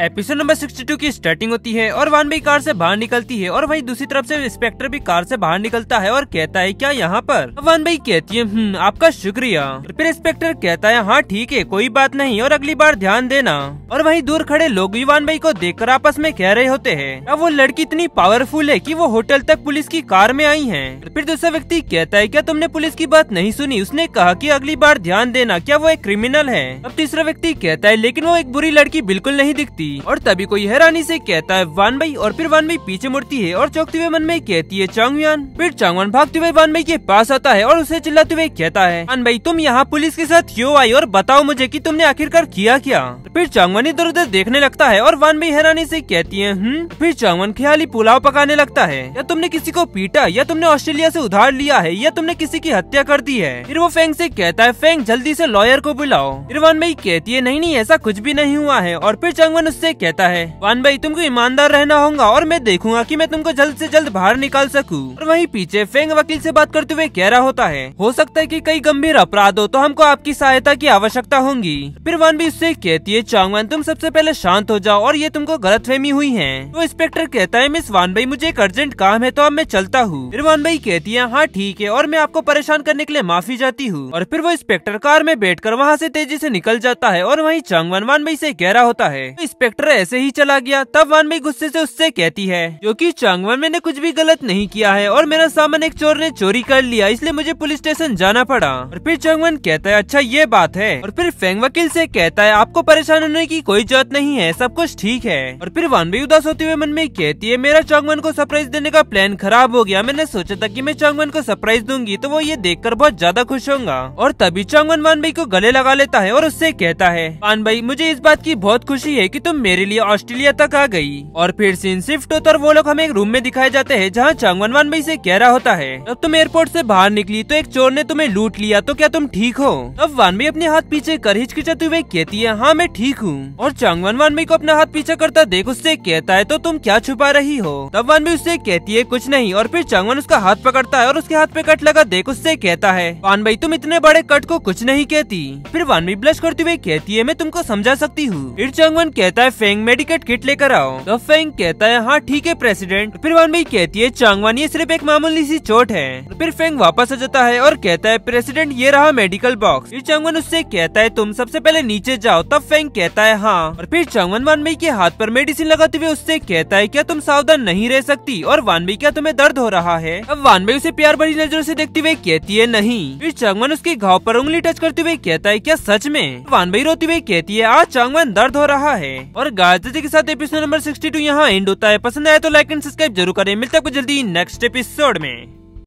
episode number 62 की starting होती है और भी कार से बाहर निकलती है और वहीं दूसरी तरफ से इंस्पेक्टर भी कार से बाहर निकलता है और कहता है क्या यहाँ पर भाई कहती है हम्म, आपका शुक्रिया फिर इंस्पेक्टर कहता है हाँ ठीक है कोई बात नहीं और अगली बार ध्यान देना और वहीं दूर खड़े लोग भी भाई को देख आपस में कह रहे होते हैं अब वो लड़की इतनी पावरफुल है की वो होटल तक पुलिस की कार में आई है फिर दूसरा व्यक्ति कहता है क्या तुमने पुलिस की बात नहीं सुनी उसने कहा की अगली बार ध्यान देना क्या वो एक क्रिमिनल है अब तीसरा व्यक्ति कहता है लेकिन वो एक बुरी लड़की बिल्कुल नहीं दिखती थी और तभी कोई हैरानी से कहता है वान भाई और फिर वान भाई पीछे मुड़ती है और चौकते हुए मन में कहती है चांगवान फिर चांगवान भागते हुए वान भाई के पास आता है और उसे चिल्लाते हुए कहता है वान भाई तुम यहाँ पुलिस के साथ क्यों आई और बताओ मुझे की तुमने आखिरकार किया क्या फिर चांगवान इधर उधर देखने लगता है और वान भाई हैरानी ऐसी कहती है हम्म फिर चांगवान ख्याली पुलाव पकाने लगता है या तुमने किसी को पीटा या तुमने ऑस्ट्रेलिया ऐसी उधार लिया है या तुमने किसी की हत्या कर दी है फिर वो फेंग ऐसी कहता है फेंग जल्दी ऐसी लॉयर को बुलाओ फिर वान भाई कहती है नहीं नहीं ऐसा कुछ भी नहीं हुआ है और फिर चांगवान उससे कहता है वान भाई तुमको ईमानदार रहना होगा और मैं देखूंगा कि मैं तुमको जल्द से जल्द बाहर निकाल सकूं और वहीं पीछे फेंग वकील से बात करते हुए कह रहा होता है हो सकता है कि कई गंभीर अपराध हो तो हमको आपकी सहायता की आवश्यकता होगी फिर वान भी उससे कहती है चांगवान तुम सबसे पहले शांत हो जाओ और ये तुमको गलत फहमी हुई है तो इंस्पेक्टर कहता है मिस वान भाई मुझे एक अर्जेंट काम है तो अब मैं चलता हूँ फिर वान भाई कहती है हाँ ठीक है और मैं आपको परेशान करने के लिए माफी जाती हूँ और फिर वो इंस्पेक्टर कार में बैठ कर वहाँ ऐसी तेजी ऐसी निकल जाता है और वही चांगवान वान भाई ऐसी कह रहा होता है तो इंस्पेक्टर ऐसे ही चला गया तब वन मई गुस्से से उससे कहती है जो कि चांगवान मैंने कुछ भी गलत नहीं किया है और मेरा सामान एक चोर ने चोरी कर लिया इसलिए मुझे पुलिस स्टेशन जाना पड़ा और फिर चांगवान कहता है अच्छा ये बात है और फिर फेंग वकील से कहता है आपको परेशान होने की कोई जरूरत नहीं है सब कुछ ठीक है और फिर भाई उदास होते हुए मन में कहती है मेरा चांगवान को सरप्राइज देने का प्लान खराब हो गया मैंने सोचा था की मैं चांगवान को सरप्राइज दूंगी तो वो ये देख कर बहुत ज्यादा खुश होगा और तभी वन वानबाई को गले लगा लेता है और उससे कहता है वन भाई मुझे इस बात की बहुत खुशी है की तुम तुम मेरे लिए ऑस्ट्रेलिया तक आ गई और फिर सीन शिफ्ट होता वो लोग हमें एक रूम में दिखाए जाते हैं जहाँ चांगवन वान भाई से कह रहा होता है अब तुम एयरपोर्ट से बाहर निकली तो एक चोर ने तुम्हें लूट लिया तो क्या तुम ठीक हो अब भाई अपने हाथ पीछे कर हिचकिचाते हुए कहती है हाँ मैं ठीक हूँ और वन भाई को अपना हाथ पीछे करता देख उससे कहता है तो तुम क्या छुपा रही हो तब भाई उससे कहती है कुछ नहीं और फिर चांगवन उसका हाथ पकड़ता है और उसके हाथ पे कट लगा देख उससे कहता है भाई तुम इतने बड़े कट को कुछ नहीं कहती फिर भाई ब्लश करते हुए कहती है मैं तुमको समझा सकती हूँ फिर चांगवन कहता कहता है फेंग मेडिकेट किट लेकर आओ तो फेंग कहता है हाँ ठीक है प्रेसिडेंट फिर भाई कहती है चांगवान ये सिर्फ एक मामूली सी चोट है फिर फेंग वापस आ जाता है और कहता है प्रेसिडेंट ये रहा मेडिकल बॉक्स फिर चांगवान उससे कहता है तुम सबसे पहले नीचे जाओ तब फेंग कहता है हाँ और फिर चांगवान भाई के हाथ पर मेडिसिन लगाते हुए उससे कहता है क्या तुम सावधान नहीं रह सकती और भाई क्या तुम्हें दर्द हो रहा है अब भाई उसे प्यार भरी नजरों ऐसी देखते हुए कहती है नहीं फिर चांगवान उसके घाव पर उंगली टच करते हुए कहता है क्या सच में भाई रोती हुए कहती है आज हाँ, चांगवान दर्द हो रहा है और गाजी के साथ एपिसोड नंबर सिक्सटी टू यहाँ एंड होता है पसंद आया तो लाइक एंड सब्सक्राइब जरूर करें मिलता है जल्दी नेक्स्ट एपिसोड में